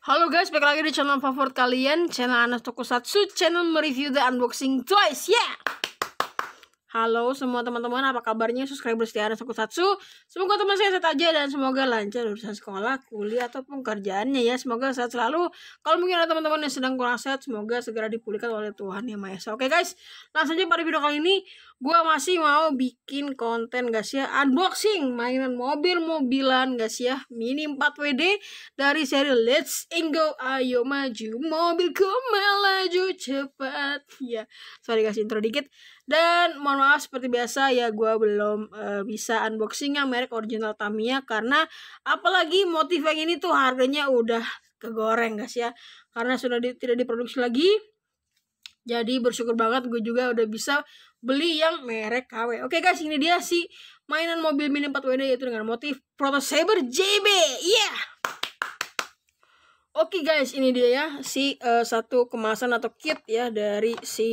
Halo guys, balik lagi di channel favorit kalian, channel Anas Tokusatsu, channel mereview the unboxing toys, ya. Yeah! Halo semua teman-teman, apa kabarnya subscriber setia Anas Tokusatsu? Semoga teman saya sehat aja dan semoga lancar urusan sekolah, kuliah ataupun kerjaannya ya. Semoga sehat selalu. Kalau mungkin ada teman-teman yang sedang kurang sehat, semoga segera dipulihkan oleh Tuhan Yang Maha Esa. Oke guys, langsung aja pada video kali ini gue masih mau bikin konten guys ya unboxing mainan mobil-mobilan guys ya mini 4WD dari seri Let's Ingo ayo maju mobilku melaju cepat ya sorry kasih intro dikit dan mohon maaf seperti biasa ya gue belum uh, bisa unboxingnya merek original Tamiya karena apalagi motif yang ini tuh harganya udah kegoreng guys ya karena sudah di, tidak diproduksi lagi jadi bersyukur banget gue juga udah bisa beli yang merek KW. Oke guys, ini dia si mainan mobil Mini 4WD yaitu dengan motif Proto Saber JB. Yeah. Oke guys, ini dia ya si uh, satu kemasan atau kit ya dari si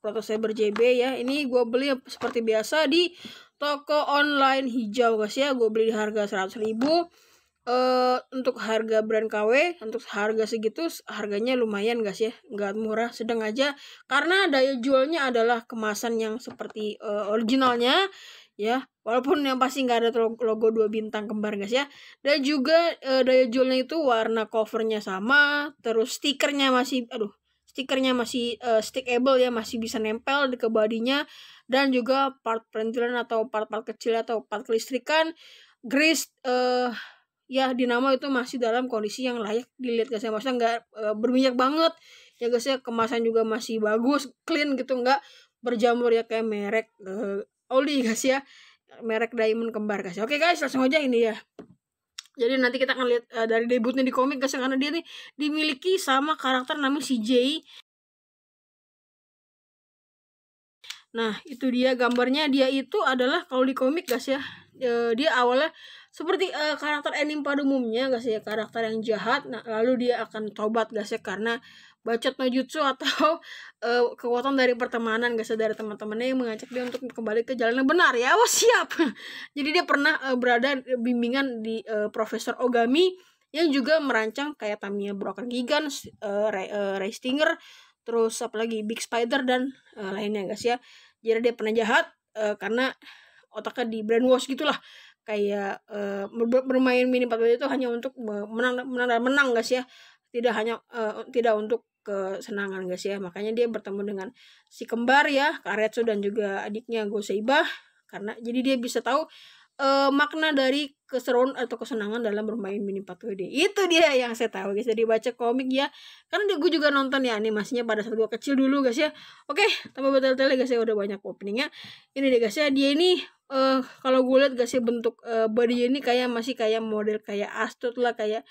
Proto Saber JB ya. Ini gue beli seperti biasa di toko online hijau guys ya. Gue beli di harga 100 ribu uh, untuk harga brand KW untuk harga segitu harganya lumayan guys ya nggak murah sedang aja karena daya jualnya adalah kemasan yang seperti uh, originalnya ya walaupun yang pasti nggak ada logo dua bintang kembar guys ya dan juga uh, daya jualnya itu warna covernya sama terus stikernya masih aduh stikernya masih uh, stickable ya masih bisa nempel di ke badinya dan juga part perintilan atau part-part kecil atau part kelistrikan grease uh, ya Dinamo itu masih dalam kondisi yang layak dilihat guys ya maksudnya nggak e, berminyak banget ya guys ya kemasan juga masih bagus clean gitu nggak berjamur ya kayak merek e, oli guys ya merek Diamond kembar guys oke guys langsung aja ini ya jadi nanti kita akan lihat e, dari debutnya di komik guys ya, karena dia nih dimiliki sama karakter namanya CJ. Nah, itu dia gambarnya dia itu adalah kalau di komik guys ya. e, dia awalnya seperti uh, karakter anime pada umumnya gak sih ya? karakter yang jahat nah lalu dia akan tobat gak sih karena bacot jutsu atau uh, kekuatan dari pertemanan gak sih dari teman-temannya yang mengajak dia untuk kembali ke jalan yang benar ya oh siap jadi dia pernah uh, berada bimbingan di uh, Profesor Ogami yang juga merancang kayak Tamiya Broken Gigan, uh, Ray, uh, Ray Stinger, terus apalagi Big Spider dan uh, lainnya sih ya. Jadi dia pernah jahat uh, karena otaknya di brainwash gitulah kayak uh, bermain mini 14 itu hanya untuk menang menang menang guys ya tidak hanya uh, tidak untuk kesenangan guys ya makanya dia bertemu dengan si kembar ya Karetsu dan juga adiknya Goseiba karena jadi dia bisa tahu uh, makna dari keseruan atau kesenangan dalam bermain mini 4WD itu dia yang saya tahu guys dari baca komik ya karena dia, gue juga nonton ya animasinya pada saat gue kecil dulu guys ya oke tapi betul-betul guys ya udah banyak openingnya ini deh guys ya dia ini uh, kalau gue lihat guys ya bentuk uh, body ini kayak masih kayak model kayak astut lah kayak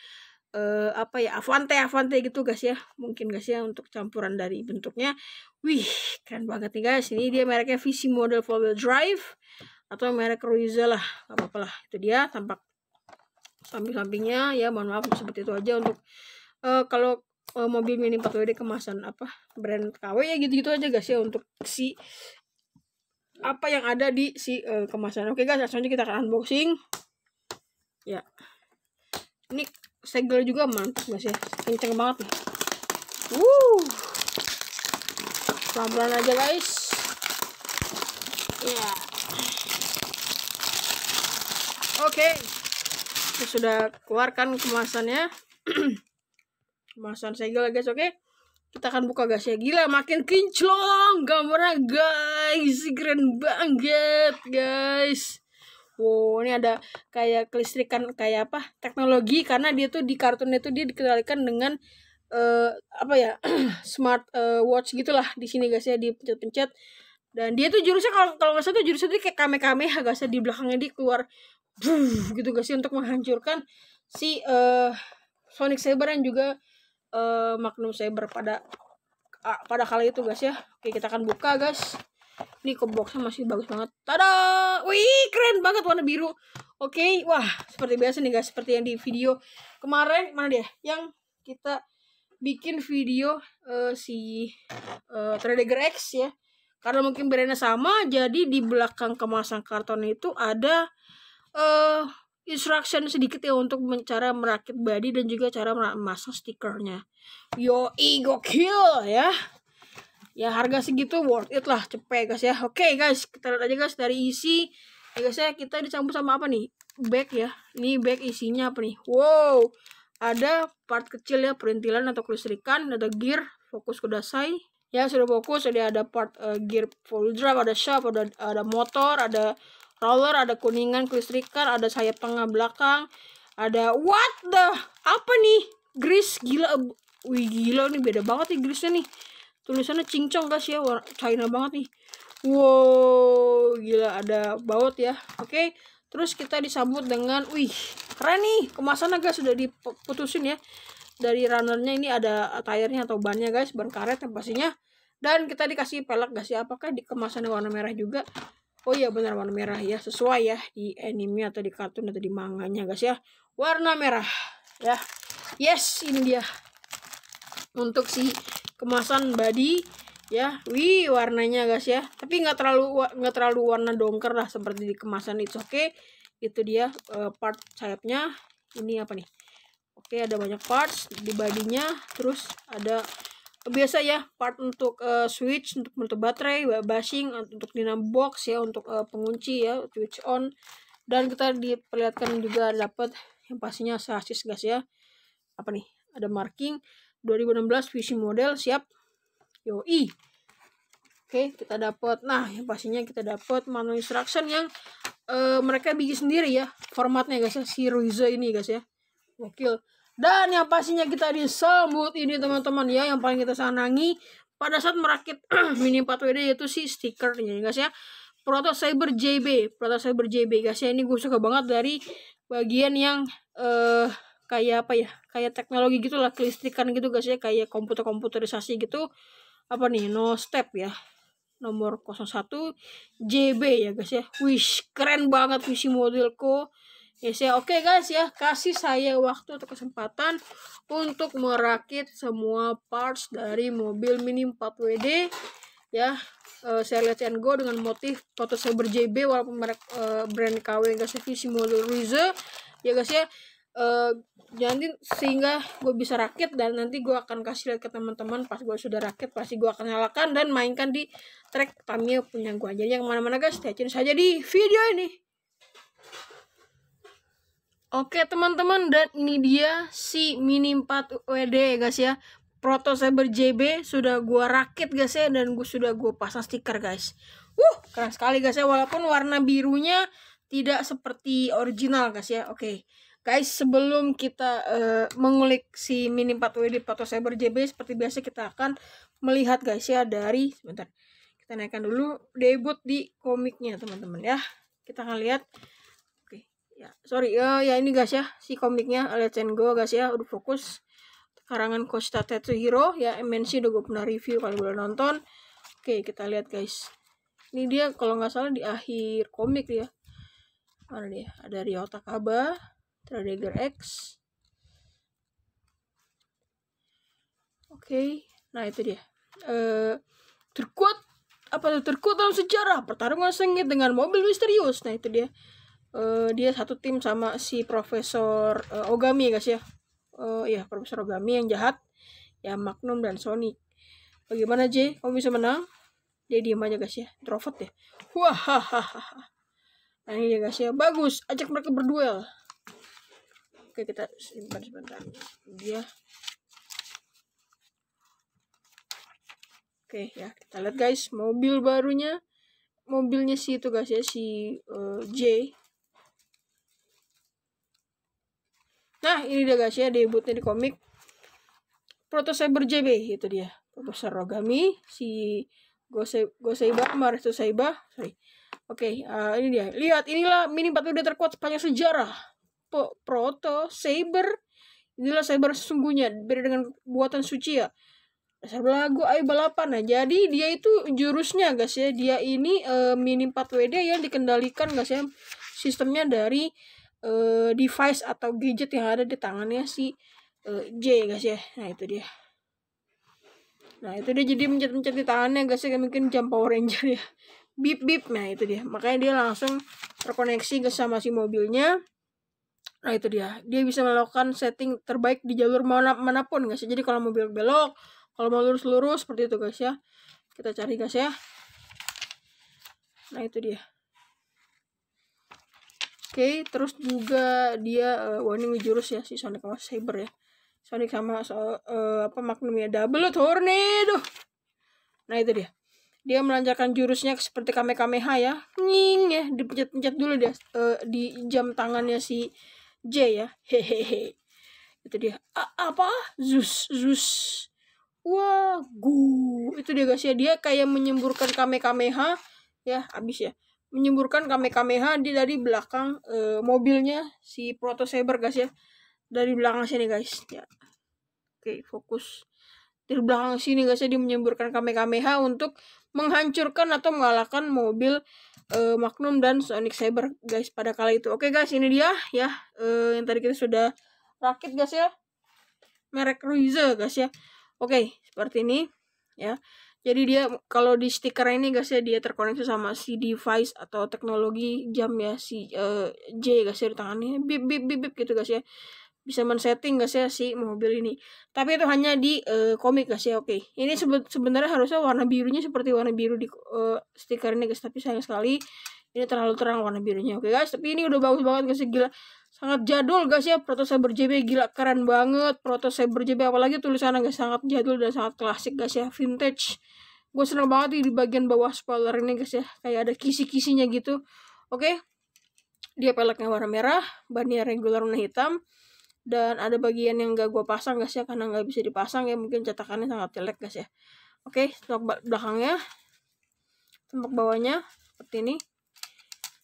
uh, apa ya avante avante gitu guys ya mungkin guys ya untuk campuran dari bentuknya wih keren banget nih guys ini dia mereknya visi model four wheel drive atau merek Ruiza lah apa-apa lah itu dia tampak samping-sampingnya ya mohon maaf seperti itu aja untuk uh, kalau uh, mobil mini 4WD kemasan apa brand KW ya gitu-gitu aja guys ya untuk si apa yang ada di si uh, kemasan oke guys langsung aja kita akan unboxing ya ini segel juga mantap guys ya kenceng banget nih Wuh. pelan-pelan aja guys ya yeah oke okay. sudah keluarkan kemasannya kemasan segel guys oke okay? kita akan buka gasnya gila makin kinclong gambarnya guys keren banget guys wow ini ada kayak kelistrikan kayak apa teknologi karena dia tuh di kartunnya tuh dia dikendalikan dengan uh, apa ya smart uh, watch gitulah di sini guys ya dipencet-pencet dan dia tuh jurusnya kalau kalau nggak salah tuh jurusnya tuh kayak kame guys agak ya. di belakangnya dia keluar gitu gak sih untuk menghancurkan si uh, Sonic Saber dan juga uh, Magnum Saber pada uh, pada kali itu guys ya. Oke, kita akan buka guys. Ini ke boxnya masih bagus banget. Tada! Wih, keren banget warna biru. Oke, wah, seperti biasa nih guys, seperti yang di video kemarin mana dia? Yang kita bikin video uh, si uh, Trader X ya. Karena mungkin brandnya sama, jadi di belakang kemasan karton itu ada uh, instruction sedikit ya untuk cara merakit body dan juga cara masuk stikernya. Yo, ego kill ya. Ya harga segitu worth it lah, cepet guys ya. Oke okay, guys, kita lihat aja guys dari isi. Ya guys ya, kita dicampur sama apa nih? Bag ya. Ini bag isinya apa nih? Wow. Ada part kecil ya, perintilan atau kelistrikan, ada gear, fokus dasai. Ya, sudah fokus, jadi ada part uh, gear full drive, ada shaft, ada ada motor, ada roller, ada kuningan, kelistrikan, ada sayap tengah belakang, ada what the apa nih? Gris gila, wih gila nih beda banget nih Grisnya nih. Tulisannya cincong guys ya, warna China banget nih. Wow, gila ada baut ya. Oke, okay. terus kita disambut dengan wih, keren nih. Kemasannya guys sudah diputusin ya. Dari runnernya ini ada tayarnya atau bannya guys, ban karet yang pastinya. Dan kita dikasih pelek guys ya. Apakah dikemasannya warna merah juga? Oh iya benar warna merah ya, sesuai ya di anime atau di kartun atau di manganya guys ya. Warna merah ya. Yes, ini dia. Untuk si kemasan body ya. Wih, warnanya guys ya. Tapi nggak terlalu nggak terlalu warna dongker lah seperti di kemasan itu oke. Okay. Itu dia uh, part sayapnya. Ini apa nih? Oke, okay, ada banyak parts di badinya, terus ada biasa ya part untuk uh, switch untuk menutup baterai bashing untuk dinamo box ya untuk uh, pengunci ya switch on dan kita diperlihatkan juga dapat yang pastinya sasis gas ya apa nih ada marking 2016 VC model siap yoi oke kita dapat nah yang pastinya kita dapat manual instruction yang uh, mereka bikin sendiri ya formatnya guys ya si Ruiza ini guys ya wakil dan yang pastinya kita disambut ini teman-teman ya yang paling kita senangi pada saat merakit mini 4WD yaitu si stikernya guys ya. Proto Cyber JB, Proto Cyber JB guys ya ini gue suka banget dari bagian yang eh uh, kayak apa ya? Kayak teknologi gitu lah, kelistrikan gitu guys ya, kayak komputer-komputerisasi gitu. Apa nih? No step ya nomor 01 JB ya guys ya. Wish keren banget visi modelku. Yes, ya oke okay, guys ya kasih saya waktu atau kesempatan untuk merakit semua parts dari mobil Mini 4WD ya uh, saya lihat and go dengan motif foto saya berJB walaupun merek uh, brand KW guys mobil Simularize ya guys ya uh, eh, jadi sehingga gue bisa rakit dan nanti gue akan kasih lihat ke teman-teman pas gue sudah rakit pasti gue akan nyalakan dan mainkan di track Tamiya punya gue aja yang mana-mana guys stay tune saja di video ini Oke teman-teman dan ini dia si Mini 4 WD ya guys ya Proto Cyber JB sudah gua rakit guys ya dan gua sudah gua pasang stiker guys Wuh keren sekali guys ya walaupun warna birunya tidak seperti original guys ya Oke guys sebelum kita uh, mengulik si Mini 4 WD Proto Cyber JB seperti biasa kita akan melihat guys ya dari sebentar Kita naikkan dulu debut di komiknya teman-teman ya Kita akan lihat ya sorry ya, ya ini guys ya si komiknya Let's Go guys ya udah fokus karangan Koshita Tetsuhiro ya MNC udah gue pernah review kalau belum nonton oke kita lihat guys ini dia kalau nggak salah di akhir komik ya mana dia ada Rio Takaba Trader X oke nah itu dia eh terkuat apa terkuat dalam sejarah pertarungan sengit dengan mobil misterius nah itu dia uh, dia satu tim sama si Profesor uh, Ogami guys ya uh, ya Profesor Ogami yang jahat ya Magnum dan Sonic bagaimana J kamu bisa menang dia diem aja guys ya introvert ya wah nah ini dia guys ya bagus ajak mereka berduel oke kita simpan sebentar dia oke ya kita lihat guys mobil barunya mobilnya si itu guys ya si uh, J Nah, ini dia guys ya debutnya di komik Proto Cyber JB itu dia. Profesor Rogami, si Gose Goseiba, Maristo Saiba, sorry. Oke, okay, uh, eh, ini dia. Lihat, inilah mini udah terkuat sepanjang sejarah. Po Proto Cyber inilah cyber sesungguhnya beda dengan buatan suci ya dasar belagu ayo balapan nah jadi dia itu jurusnya guys ya dia ini e, mini 4 WD yang dikendalikan guys ya sistemnya dari uh, device atau gadget yang ada di tangannya si uh, J guys ya nah itu dia nah itu dia jadi mencet-mencet di tangannya guys ya mungkin jam Power Ranger ya bip bip nah itu dia makanya dia langsung terkoneksi ke sama si mobilnya nah itu dia dia bisa melakukan setting terbaik di jalur mana manapun guys ya jadi kalau mobil belok kalau mau lurus lurus seperti itu guys ya kita cari guys ya nah itu dia Oke, okay, terus juga dia uh, wah ini ya si Sonic sama Saber ya. Sonic sama so, uh, apa Magnum ya double tornado. Nah, itu dia. Dia melancarkan jurusnya seperti Kamehameha ya. Nying ya, dipencet-pencet dulu dia uh, di jam tangannya si J ya. Hehehe. Itu dia. A apa? Zeus, Zeus. Wah, gu. Itu dia guys ya. Dia kayak menyemburkan Kamehameha ya, habis ya menyemburkan kamekameha di dari belakang e, mobilnya si proto saber guys ya dari belakang sini guys ya oke fokus dari belakang sini guys ya dia menyemburkan kamekameha untuk menghancurkan atau mengalahkan mobil e, magnum dan sonic saber guys pada kala itu oke guys ini dia ya e, yang tadi kita sudah rakit guys ya merek Ruizer guys ya oke seperti ini ya jadi dia kalau di stiker ini guys ya dia terkoneksi sama si device atau teknologi jam ya si uh, J guys ya di tangannya bip bip bip bip gitu guys ya. Bisa men-setting guys ya si mobil ini. Tapi itu hanya di uh, komik guys ya. Oke. Okay. Ini sebe sebenarnya harusnya warna birunya seperti warna biru di uh, stiker ini guys, tapi sayang sekali ini terlalu terang warna birunya. Oke okay, guys, tapi ini udah bagus banget guys segila gila sangat jadul guys ya proto cyber JB gila keren banget proto cyber JB apalagi tulisannya guys sangat jadul dan sangat klasik guys ya vintage gue seneng banget di bagian bawah spoiler ini guys ya kayak ada kisi-kisinya gitu oke okay. dia peleknya warna merah bannya regular warna hitam dan ada bagian yang gak gue pasang guys ya karena gak bisa dipasang ya mungkin cetakannya sangat jelek guys ya oke okay, tampak belakangnya tampak bawahnya seperti ini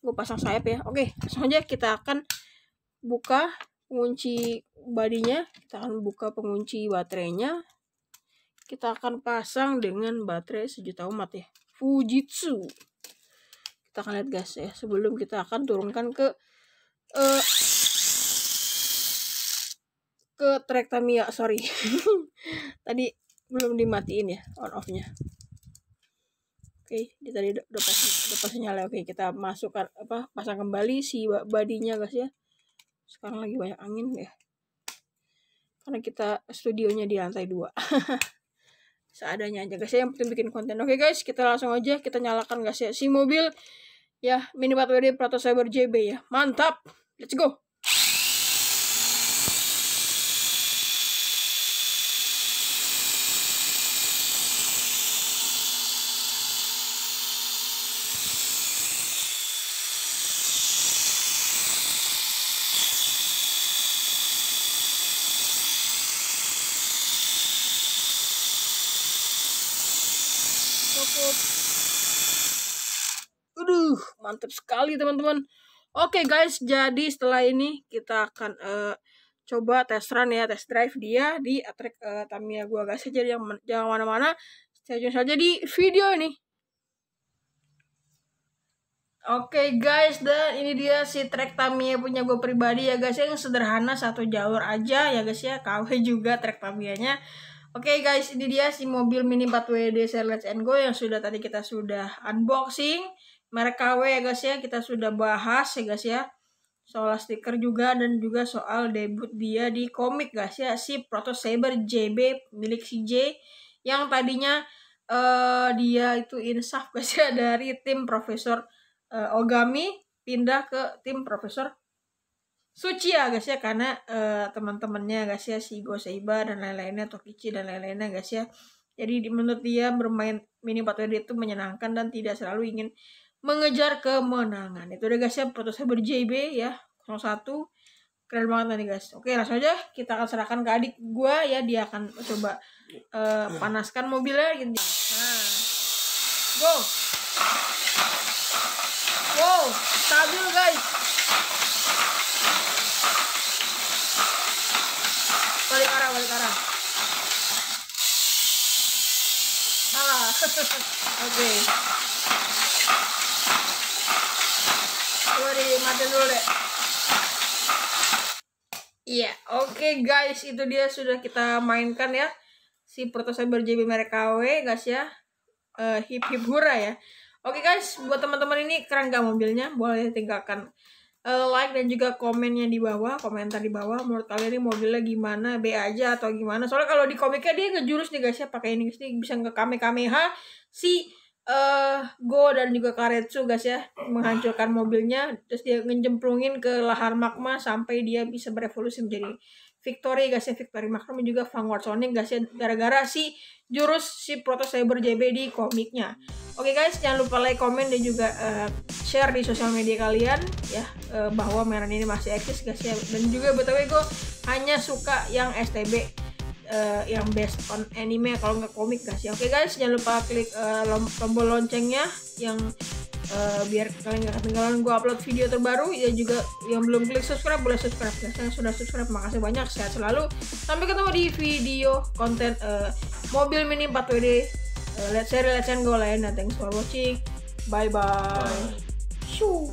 gue pasang sayap ya oke okay, langsung aja kita akan buka pengunci bodinya kita akan buka pengunci baterainya kita akan pasang dengan baterai sejuta umat ya Fujitsu kita akan lihat gas ya sebelum kita akan turunkan ke uh, ke track Tamiya sorry tadi belum dimatiin ya on offnya oke okay, tadi udah, pasti pasang udah pasang nyala oke okay, kita masukkan apa pasang kembali si badinya guys ya sekarang lagi banyak angin ya karena kita studionya di lantai dua seadanya aja guys yang penting bikin konten oke guys kita langsung aja kita nyalakan gas ya si mobil ya mini battery Proto Cyber JB ya mantap let's go mantap sekali teman-teman oke okay, guys jadi setelah ini kita akan uh, coba test run ya test drive dia di trek uh, eh, Tamiya gua guys jadi yang jangan mana-mana stay tune saja di video ini Oke okay guys, dan ini dia si trek Tamiya punya gue pribadi ya guys Yang sederhana satu jalur aja ya guys ya KW juga trek nya. Oke okay guys, ini dia si mobil mini 4WD Go yang sudah tadi kita sudah unboxing merek KW ya guys ya kita sudah bahas ya guys ya soal stiker juga dan juga soal debut dia di komik guys ya si Proto Saber JB milik si J yang tadinya uh, dia itu insaf guys ya dari tim Profesor uh, Ogami pindah ke tim Profesor Suci ya guys ya karena uh, teman-temannya guys ya si Go Seiba dan lain-lainnya Tokichi dan lain-lainnya guys ya jadi menurut dia bermain mini battle itu menyenangkan dan tidak selalu ingin mengejar kemenangan. Itu udah guys ya saya saya JB ya 01. Keren banget nih guys. Oke langsung aja kita akan serahkan ke adik gue ya dia akan coba uh, panaskan mobilnya gitu. Nah. Go. Wow, stabil guys. Balik arah, balik arah. Salah. Oke. sorry iya yeah, oke okay guys itu dia sudah kita mainkan ya si proto cyber JB merek KW guys ya uh, hip hip hura ya oke okay guys buat teman-teman ini keren gak mobilnya boleh tinggalkan uh, like dan juga komennya di bawah komentar di bawah menurut kalian ini mobilnya gimana B aja atau gimana soalnya kalau di komiknya dia ngejurus nih guys ya pakai ini guys nih bisa nge kame kameha si uh, Go dan juga Karetsu guys ya menghancurkan mobilnya terus dia ngejemplungin ke lahar magma sampai dia bisa berevolusi menjadi Victory guys ya Victory Magnum juga Vanguard Sonic guys ya gara-gara si jurus si Proto Cyber JB di komiknya Oke okay guys jangan lupa like komen dan juga uh, share di sosial media kalian ya uh, bahwa merah ini masih eksis guys ya dan juga btw gue hanya suka yang STB uh, yang based on anime kalau nggak komik guys ya. oke okay guys jangan lupa klik uh, tombol loncengnya yang uh, biar kalian nggak ketinggalan gue upload video terbaru ya juga yang belum klik subscribe boleh subscribe ya saya sudah subscribe makasih banyak sehat selalu sampai ketemu di video konten uh, mobil mini 4WD uh, let's share, let's go lain nah, thanks for watching bye bye, bye. Shoo.